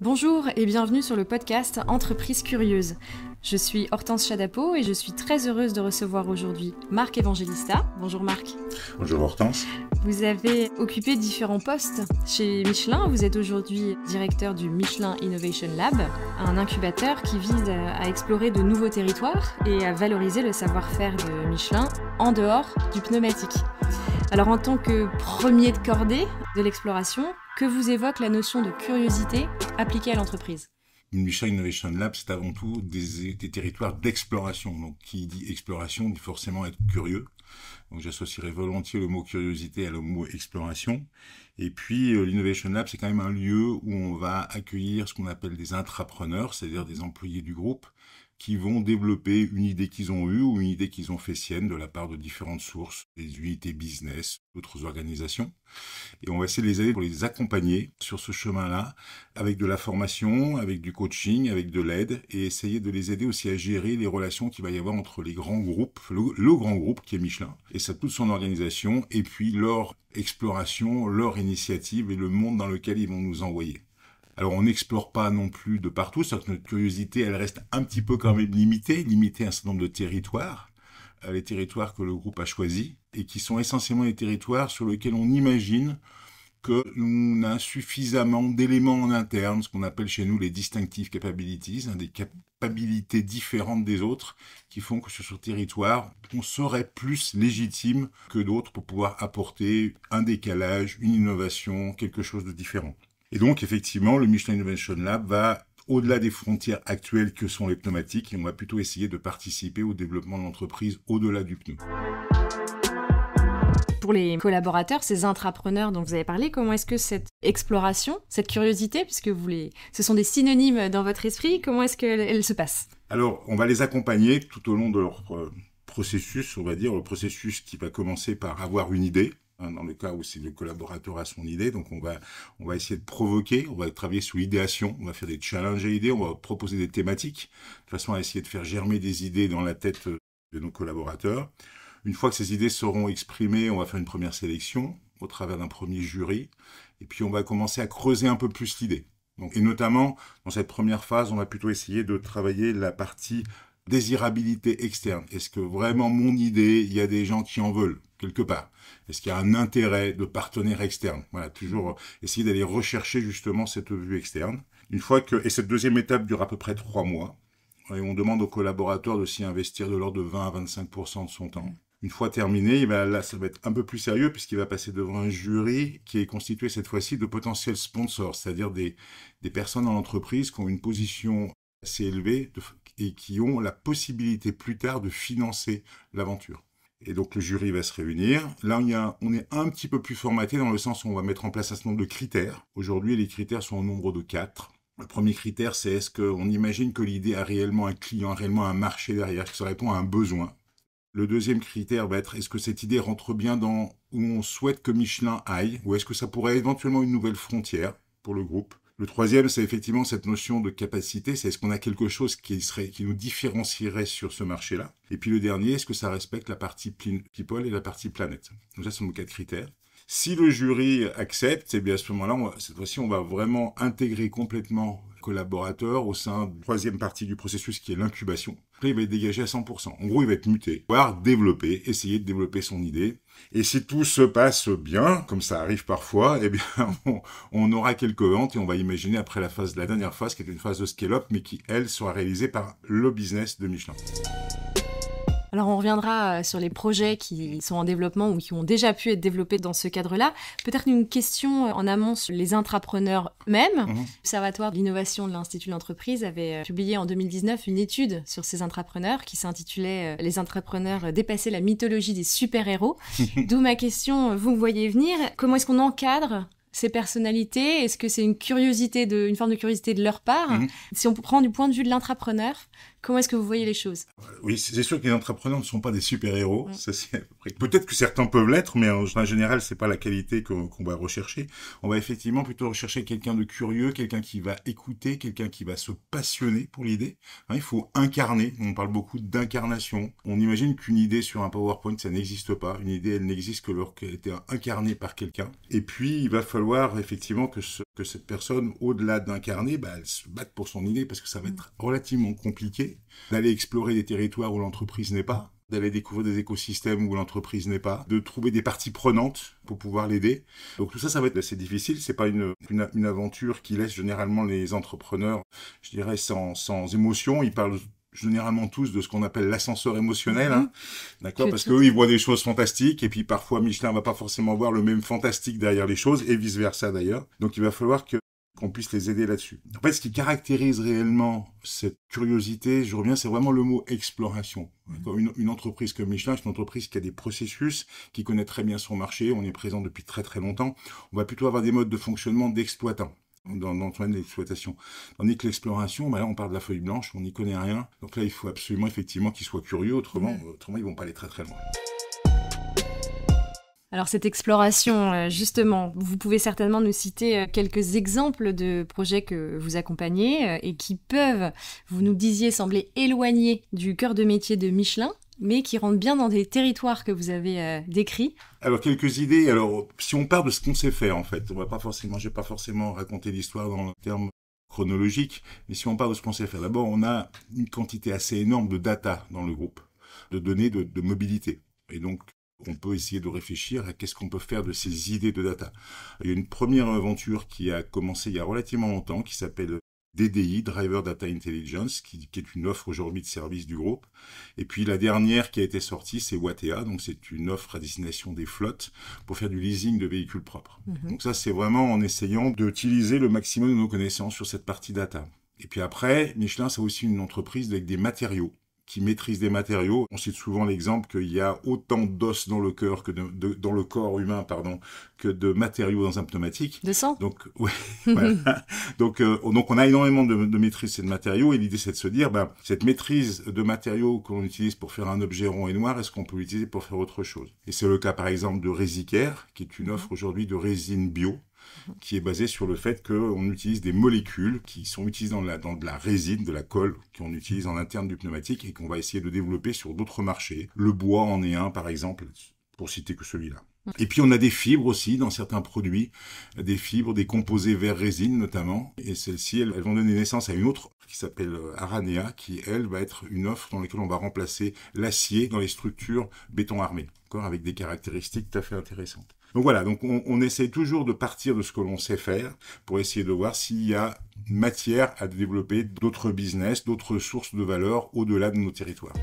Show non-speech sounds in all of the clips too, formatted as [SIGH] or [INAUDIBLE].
Bonjour et bienvenue sur le podcast Entreprise Curieuse. Je suis Hortense Chadapo et je suis très heureuse de recevoir aujourd'hui Marc Evangelista. Bonjour Marc. Bonjour Hortense. Vous avez occupé différents postes chez Michelin. Vous êtes aujourd'hui directeur du Michelin Innovation Lab, un incubateur qui vise à explorer de nouveaux territoires et à valoriser le savoir-faire de Michelin en dehors du pneumatique. Alors en tant que premier de cordée de l'exploration, que vous évoque la notion de curiosité appliquée à l'entreprise une Innovation Lab, c'est avant tout des, des territoires d'exploration. Donc, qui dit exploration dit forcément être curieux. Donc, j'associerai volontiers le mot curiosité à le mot exploration. Et puis, euh, l'Innovation Lab, c'est quand même un lieu où on va accueillir ce qu'on appelle des intrapreneurs, c'est-à-dire des employés du groupe, qui vont développer une idée qu'ils ont eue ou une idée qu'ils ont fait sienne de la part de différentes sources, des unités business, d'autres organisations. Et on va essayer de les aider pour les accompagner sur ce chemin-là, avec de la formation, avec du coaching, avec de l'aide, et essayer de les aider aussi à gérer les relations qu'il va y avoir entre les grands groupes, le, le grand groupe qui est Michelin, et sa toute son organisation, et puis leur exploration, leur initiative et le monde dans lequel ils vont nous envoyer. Alors on n'explore pas non plus de partout, sauf que notre curiosité, elle reste un petit peu quand même limitée, limitée à un certain nombre de territoires, euh, les territoires que le groupe a choisis, et qui sont essentiellement les territoires sur lesquels on imagine que a suffisamment d'éléments en interne, ce qu'on appelle chez nous les distinctive capabilities, hein, des capacités différentes des autres, qui font que sur ce territoire, on serait plus légitime que d'autres pour pouvoir apporter un décalage, une innovation, quelque chose de différent. Et donc, effectivement, le Michelin Innovation Lab va au-delà des frontières actuelles que sont les pneumatiques et on va plutôt essayer de participer au développement de l'entreprise au-delà du pneu. Pour les collaborateurs, ces intrapreneurs dont vous avez parlé, comment est-ce que cette exploration, cette curiosité, puisque vous les, ce sont des synonymes dans votre esprit, comment est-ce qu'elle se passe Alors, on va les accompagner tout au long de leur euh, processus, on va dire, le processus qui va commencer par avoir une idée, Hein, dans le cas où c'est le collaborateur à son idée. Donc on va, on va essayer de provoquer, on va travailler sous l'idéation, on va faire des challenges à idées, on va proposer des thématiques, de façon à essayer de faire germer des idées dans la tête euh, de nos collaborateurs. Une fois que ces idées seront exprimées, on va faire une première sélection au travers d'un premier jury, et puis on va commencer à creuser un peu plus l'idée. et notamment, dans cette première phase, on va plutôt essayer de travailler la partie désirabilité externe. Est-ce que vraiment mon idée, il y a des gens qui en veulent quelque part Est-ce qu'il y a un intérêt de partenaire externe Voilà, toujours euh, essayer d'aller rechercher justement cette vue externe. Une fois que et cette deuxième étape dure à peu près trois mois, et on demande aux collaborateurs de s'y investir de l'ordre de 20 à 25 de son temps. Une fois terminé, eh ben là, ça va être un peu plus sérieux puisqu'il va passer devant un jury qui est constitué cette fois-ci de potentiels sponsors, c'est-à-dire des, des personnes dans l'entreprise qui ont une position assez élevée de, et qui ont la possibilité plus tard de financer l'aventure. Et donc le jury va se réunir. Là, on est un petit peu plus formaté dans le sens où on va mettre en place un certain nombre de critères. Aujourd'hui, les critères sont au nombre de quatre. Le premier critère, c'est est-ce qu'on imagine que l'idée a réellement un client, réellement un marché derrière, que ça répond à un besoin. Le deuxième critère va être est-ce que cette idée rentre bien dans où on souhaite que Michelin aille, ou est-ce que ça pourrait éventuellement une nouvelle frontière pour le groupe. Le troisième, c'est effectivement cette notion de capacité. C'est est-ce qu'on a quelque chose qui, serait, qui nous différencierait sur ce marché-là Et puis le dernier, est-ce que ça respecte la partie people et la partie planète Donc ça, ce sont nos quatre critères. Si le jury accepte, eh bien à ce moment-là, cette fois-ci, on va vraiment intégrer complètement le collaborateur au sein de la troisième partie du processus qui est l'incubation. Après, il va être dégagé à 100%. En gros, il va être muté, voire développer, essayer de développer son idée et si tout se passe bien, comme ça arrive parfois, eh bien, [LAUGHS] on, aura quelques ventes et on va imaginer après la phase, la dernière phase, qui est une phase de scale-up, mais qui, elle, sera réalisée par le business de Michelin. Alors on reviendra euh, sur les projets qui sont en développement ou qui ont déjà pu être développés dans ce cadre-là. Peut-être une question euh, en amont sur les intrapreneurs même. mêmes mhm. L'Observatoire de l'innovation de l'Institut de l'entreprise avait euh, publié en 2019 une étude sur ces intrapreneurs qui s'intitulait Les intrapreneurs dépasser la mythologie des super-héros. [LAUGHS] D'où ma question, vous me voyez venir, comment est-ce qu'on encadre ces personnalités Est-ce que c'est une curiosité, de, une forme de curiosité de leur part mhm. Si on prend du point de vue de l'intrapreneur, Comment est-ce que vous voyez les choses euh, Oui, c'est sûr que les entrepreneurs ne sont pas des super-héros. Peut-être que certains peuvent l'être, mais en, général, c'est pas la qualité qu'on va rechercher. On va effectivement plutôt rechercher quelqu'un de curieux, quelqu'un qui va écouter, quelqu'un qui va se passionner pour l'idée. Hein, il faut incarner. On parle beaucoup d'incarnation. On imagine qu'une idée sur un PowerPoint, ça n'existe pas. Une idée, elle n'existe que lorsqu'elle était incarnée par quelqu'un. Et puis, il va falloir effectivement que, que cette personne, au-delà d'incarner, bah, elle se batte pour son idée parce que ça va mm. être relativement compliqué d'aller explorer des territoires où l'entreprise n'est pas, d'aller découvrir des écosystèmes où l'entreprise n'est pas, de trouver des parties prenantes pour pouvoir l'aider. Donc tout ça, ça va être assez difficile. C'est pas une, aventure qui laisse généralement les entrepreneurs, je dirais, sans, sans émotion. Ils parlent généralement tous de ce qu'on appelle l'ascenseur émotionnel, hein. mhm. d'accord Parce qu'eux, ils voient des choses fantastiques, et puis parfois Michelin va pas forcément voir le même fantastique derrière les choses, et vice-versa d'ailleurs. Donc il va falloir que qu'on puisse les aider là-dessus. En fait, ce qui caractérise réellement cette curiosité, je reviens, c'est vraiment le mot exploration. Mmh. Une, entreprise comme Michelin, c'est une entreprise qui a des processus, qui connaît très bien son marché, on est présent depuis très très longtemps, on va plutôt avoir des modes de fonctionnement d'exploitants dans, le domaine de l'exploitation. Tandis que l'exploration, bah on parle de la feuille blanche, on n'y connaît rien. Donc là, il faut absolument, effectivement, qu'ils soient curieux, autrement, mmh. autrement ils vont pas aller très très loin. Alors cette exploration, euh, justement, vous pouvez certainement nous citer euh, quelques exemples de projets que vous accompagnez euh, et qui peuvent, vous nous disiez, sembler éloignés du cœur de métier de Michelin, mais qui rentrent bien dans des territoires que vous avez décrits. Alors quelques idées. Alors si on parle de ce qu'on sait faire en fait, on va pas forcément, je vais pas forcément raconté l'histoire dans le terme chronologique, mais si on parle de ce qu'on sait faire, d'abord on a une quantité assez énorme de data dans le groupe, de données de, de mobilité. Et donc on peut essayer de réfléchir à qu'est-ce qu'on peut faire de ces idées de data. Il y a une première aventure qui a commencé il y a relativement longtemps, qui s'appelle DDI, Driver Data Intelligence, qui, est une offre aujourd'hui de service du groupe. Et puis la dernière qui a été sortie, c'est Watea, donc c'est une offre à destination des flottes pour faire du leasing de véhicules propres. Mhm. Donc ça, c'est vraiment en essayant d'utiliser le maximum de nos connaissances sur cette partie data. Et puis après, Michelin, c'est aussi une entreprise avec des matériaux qui maîtrise des matériaux. On cite souvent l'exemple qu'il y a autant d'os dans le cœur que de, dans le corps humain, pardon, que de matériaux dans un pneumatique. De sang. Donc, [LAUGHS] donc, euh, donc, on a énormément de, maîtrise de matériaux et l'idée c'est de se dire, ben, cette maîtrise de matériaux qu'on utilise pour faire un objet rond et noir, est-ce qu'on peut l'utiliser pour faire autre chose Et c'est le cas par exemple de Résicaire, qui est une mhm. offre aujourd'hui de résine bio Mhm. qui est basé sur le fait qu'on utilise des molécules qui sont utilisées dans, la, de la résine, de la colle, qu'on utilise en interne du pneumatique et qu'on va essayer de développer sur d'autres marchés. Le bois en est un, par exemple, pour citer que celui-là. Mhm. Et puis on a des fibres aussi dans certains produits, des fibres, des composés vers résine notamment. Et celles-ci, elles, vont donner naissance à une autre qui s'appelle euh, Aranea, qui elle va être une offre dans laquelle on va remplacer l'acier dans les structures béton armé, encore avec des caractéristiques tout à fait intéressantes. Donc voilà, donc on, essaie toujours de partir de ce que l'on sait faire pour essayer de voir s'il y a matière à développer d'autres business, d'autres sources de valeur au-delà de nos territoires.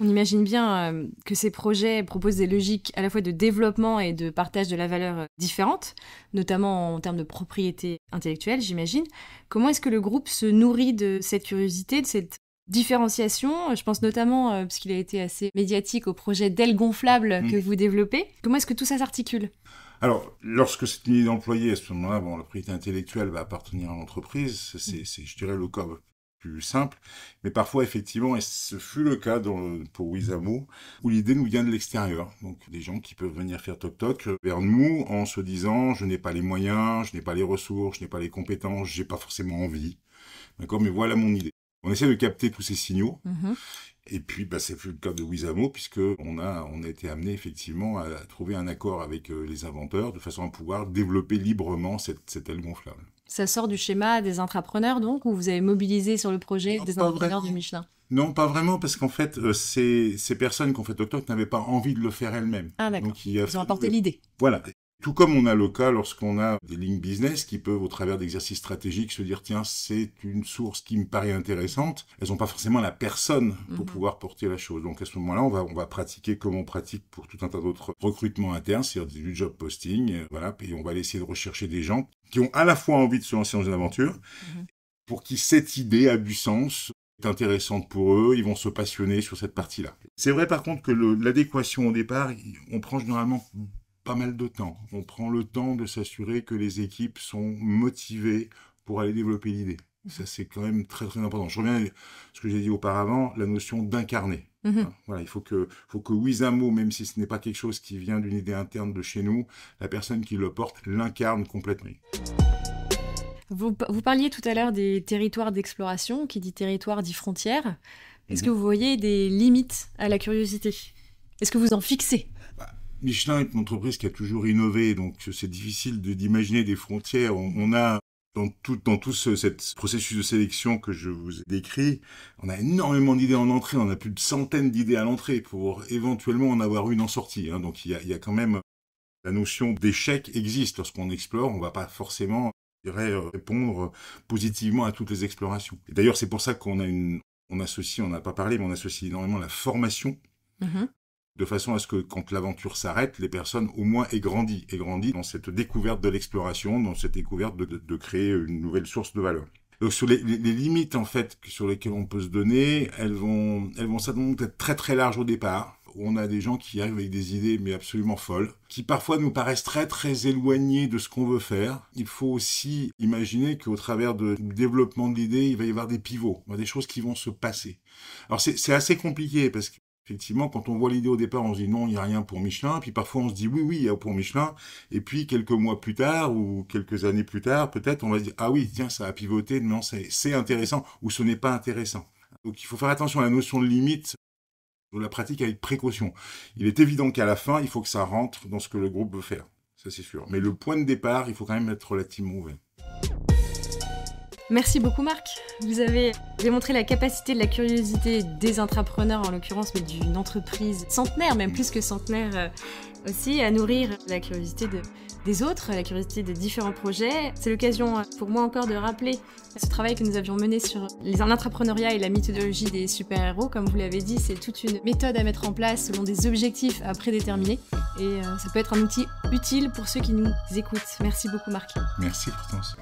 On imagine bien euh, que ces projets proposent des logiques à la fois de développement et de partage de la valeur euh, différentes, notamment en termes de propriété intellectuelle, j'imagine. Comment est-ce que le groupe se nourrit de cette curiosité, de cette différenciation. Je pense notamment, euh, parce qu'il a été assez médiatique, au projet d'aile gonflable mm. que vous développez. Comment est-ce que tout ça s'articule alors, lorsque une idée d'employé, à ce moment-là, bon, la propriété intellectuelle va appartenir à l'entreprise, c'est, mm. je dirais, le le plus simple. Mais parfois, effectivement, et ce fut le cas pour wisamo, où l'idée nous vient de l'extérieur. Donc, des gens qui peuvent venir faire toc-toc vers nous en se disant, je n'ai pas les moyens, je n'ai pas les ressources, je n'ai pas les compétences, je n'ai pas forcément envie. D'accord, mais voilà mon idée on essaie de capter tous ces signaux. Mhm. Et puis, bah, c'est le cas de Wisamo, puisque on a, on a été amené effectivement à trouver un accord avec euh, les inventeurs de façon à pouvoir développer librement cette, cette aile gonflable. Ça sort du schéma des intrapreneurs, donc, où vous avez mobilisé sur le projet des entrepreneurs du Michelin Non, pas vraiment, parce qu'en fait, euh, ces, personnes qui ont fait Toc n'avaient pas envie de le faire elles-mêmes. Ah, d'accord. Ils ont apporté euh, l'idée. Voilà. Tout comme on a le cas lorsqu'on a des lignes business qui peuvent, au travers d'exercices stratégiques, se dire tiens, c'est une source qui me paraît intéressante. Elles n'ont pas forcément la personne pour mhm. pouvoir porter la chose. Donc à ce moment-là, on va, pratiquer comme on pratique pour tout un tas d'autres recrutements internes, c'est-à-dire du job posting, euh, voilà. Et on va aller essayer de rechercher des gens qui ont à la fois envie de se lancer dans une aventure, mhm. pour qui cette idée a du sens, est intéressante pour eux, ils vont se passionner sur cette partie-là. C'est vrai par contre que l'adéquation au départ, on prend généralement pas mal de temps. On prend le temps de s'assurer que les équipes sont motivées pour aller développer l'idée. Ça, c'est quand même très, très important. Je reviens à ce que j'ai dit auparavant, la notion d'incarner. Mhm. Hein, voilà, il faut que, faut que oui, un mot, même si ce n'est pas quelque chose qui vient d'une idée interne de chez nous, la personne qui le porte l'incarne complètement. Vous, parliez tout à l'heure des territoires d'exploration, qui dit territoire dit frontière. Est-ce mhm. que vous voyez des limites à la curiosité Est-ce que vous en fixez Michelin est une entreprise qui a toujours innové, donc c'est difficile d'imaginer des frontières. On, a dans tout, dans tout ce processus de sélection que je vous ai décrit, on a énormément d'idées en entrée, on a plus de centaines d'idées à l'entrée pour éventuellement en avoir une en sortie. Hein. Donc il y a, quand même la notion d'échec existe lorsqu'on explore, on ne va pas forcément répondre positivement à toutes les explorations. D'ailleurs, c'est pour ça qu'on a une, on associe, on n'a pas parlé, mais on associe énormément la formation mm-hmm de façon à ce que quand l'aventure s'arrête, les personnes au moins aient grandi, aient grandi dans cette découverte de l'exploration, dans cette découverte de, créer une nouvelle source de valeur. Donc sur les, limites en fait sur lesquelles on peut se donner, elles vont elles vont certainement être très très larges au départ. On a des gens qui arrivent avec des idées mais absolument folles, qui parfois nous paraissent très très éloignées de ce qu'on veut faire. Il faut aussi imaginer qu'au travers de, du développement de l'idée, il va y avoir des pivots, des choses qui vont se passer. Alors c'est assez compliqué parce que Effectivement, quand on voit l'idée au départ, on se dit non, il n'y a rien pour Michelin. Puis parfois, on se dit oui, oui, il y a pour Michelin. Et puis, quelques mois plus tard ou quelques années plus tard, peut-être, on va dire ah oui, tiens, ça a pivoté. Non, c'est intéressant ou ce n'est pas intéressant. Donc, il faut faire attention à la notion de limite de la pratique avec précaution. Il est évident qu'à la fin, il faut que ça rentre dans ce que le groupe veut faire. Ça, c'est sûr. Mais le point de départ, il faut quand même être relativement ouvert. Merci beaucoup Marc. Vous avez démontré la capacité de la curiosité des entrepreneurs en l'occurrence, mais d'une entreprise centenaire, même plus que centenaire euh, aussi, à nourrir la curiosité de, des autres, la curiosité des différents projets. C'est l'occasion euh, pour moi encore de rappeler ce travail que nous avions mené sur l'intrapreneuriat et la méthodologie des super-héros. Comme vous l'avez dit, c'est toute une méthode à mettre en place selon des objectifs à prédéterminer. Et euh, ça peut être un outil utile pour ceux qui nous écoutent. Merci beaucoup Marc. Merci Hortense.